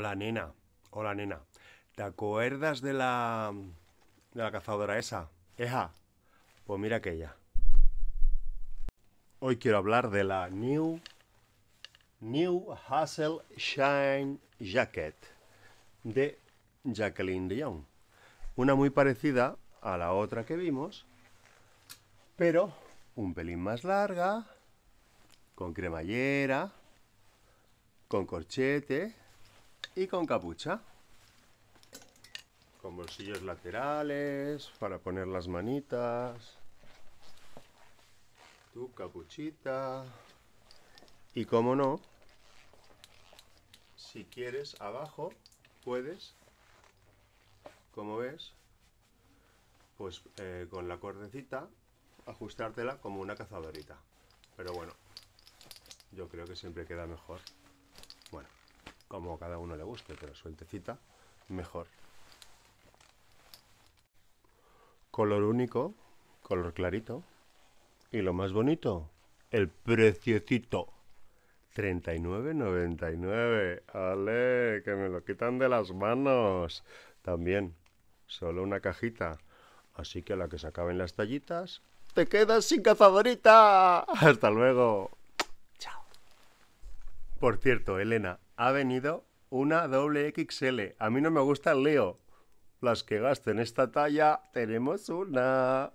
Hola nena, hola nena. ¿Te acuerdas de la. cazadora esa? Eja. Pues mira aquella. Hoy quiero hablar de la New. New Hassel Shine Jacket de Jacqueline Dion. Una muy parecida a la otra que vimos, pero un pelín más larga, con cremallera, con corchete y con capucha. Con bolsillos laterales para poner las manitas. Tu capuchita. Y como no, si quieres abajo puedes, como ves, pues eh, con la cordecita ajustártela como una cazadorita. Pero bueno, yo creo que siempre queda mejor. Bueno como cada uno le guste, pero sueltecita, mejor. Color único, color clarito. Y lo más bonito, el preciecito. 39.99. Ale, que me lo quitan de las manos. También, solo una cajita. Así que a la que se acaben las tallitas, te quedas sin cazadorita. Hasta luego. Chao. Por cierto, Elena, ha venido una doble XL. A mí no me gusta el Leo. Las que gasten esta talla, tenemos Una.